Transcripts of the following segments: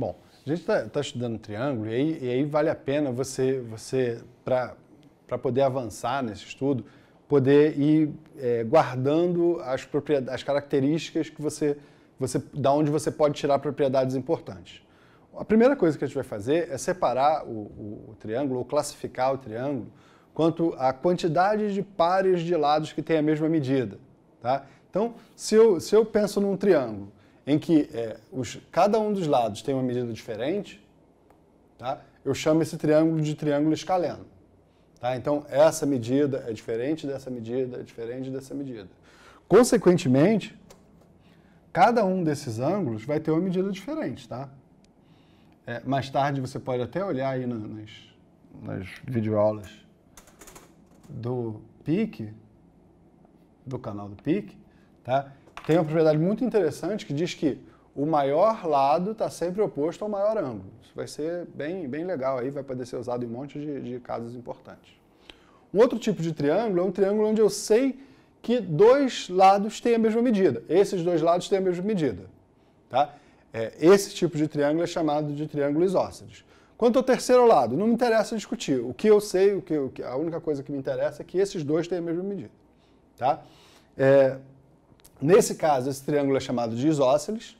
Bom, a gente está tá estudando triângulo e aí, e aí, vale a pena você, você para poder avançar nesse estudo, poder ir é, guardando as, propriedades, as características que você, você, da onde você pode tirar propriedades importantes. A primeira coisa que a gente vai fazer é separar o, o, o triângulo ou classificar o triângulo quanto à quantidade de pares de lados que tem a mesma medida. Tá? Então, se eu, se eu penso num triângulo em que é, os, cada um dos lados tem uma medida diferente, tá? eu chamo esse triângulo de triângulo escaleno. Tá? Então, essa medida é diferente dessa medida, é diferente dessa medida. Consequentemente, cada um desses ângulos vai ter uma medida diferente. Tá? É, mais tarde, você pode até olhar aí nas, nas videoaulas do PIC, do canal do PIC, tá? tem uma propriedade muito interessante que diz que o maior lado está sempre oposto ao maior ângulo. Isso vai ser bem, bem legal aí, vai poder ser usado em um monte de, de casos importantes. Um outro tipo de triângulo é um triângulo onde eu sei que dois lados têm a mesma medida. Esses dois lados têm a mesma medida. Tá? É, esse tipo de triângulo é chamado de triângulo isósceles. Quanto ao terceiro lado, não me interessa discutir. O que eu sei, o que, a única coisa que me interessa é que esses dois têm a mesma medida. Tá? É, Nesse caso, esse triângulo é chamado de isósceles,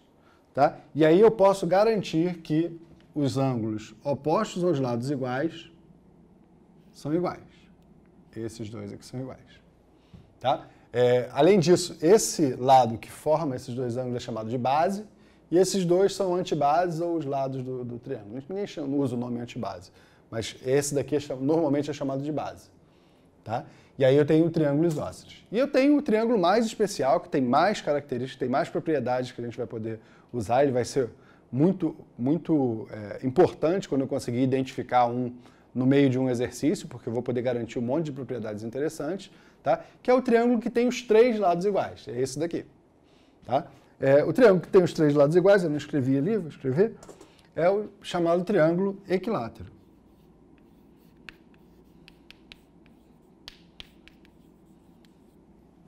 tá? E aí eu posso garantir que os ângulos opostos aos lados iguais são iguais. Esses dois aqui são iguais, tá? É, além disso, esse lado que forma esses dois ângulos é chamado de base, e esses dois são antibases ou os lados do, do triângulo. Ninguém usa o nome antibase, mas esse daqui é, normalmente é chamado de base. Tá? E aí eu tenho o triângulo isósceles. E eu tenho o triângulo mais especial, que tem mais características, tem mais propriedades que a gente vai poder usar. Ele vai ser muito, muito é, importante quando eu conseguir identificar um no meio de um exercício, porque eu vou poder garantir um monte de propriedades interessantes, tá? que é o triângulo que tem os três lados iguais, é esse daqui. Tá? É, o triângulo que tem os três lados iguais, eu não escrevi ali, vou escrever, é o chamado triângulo equilátero.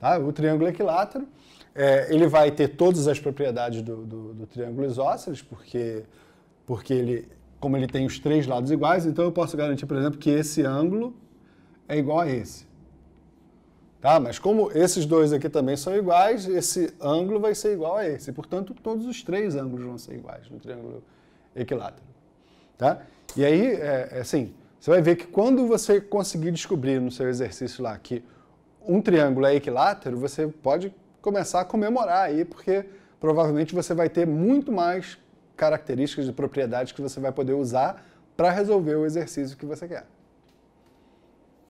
Tá? O triângulo equilátero, é, ele vai ter todas as propriedades do, do, do triângulo isósceles, porque, porque ele, como ele tem os três lados iguais, então eu posso garantir, por exemplo, que esse ângulo é igual a esse. Tá? Mas como esses dois aqui também são iguais, esse ângulo vai ser igual a esse. Portanto, todos os três ângulos vão ser iguais no triângulo equilátero. Tá? E aí, é, é assim, você vai ver que quando você conseguir descobrir no seu exercício lá que um triângulo é equilátero, você pode começar a comemorar aí, porque provavelmente você vai ter muito mais características e propriedades que você vai poder usar para resolver o exercício que você quer.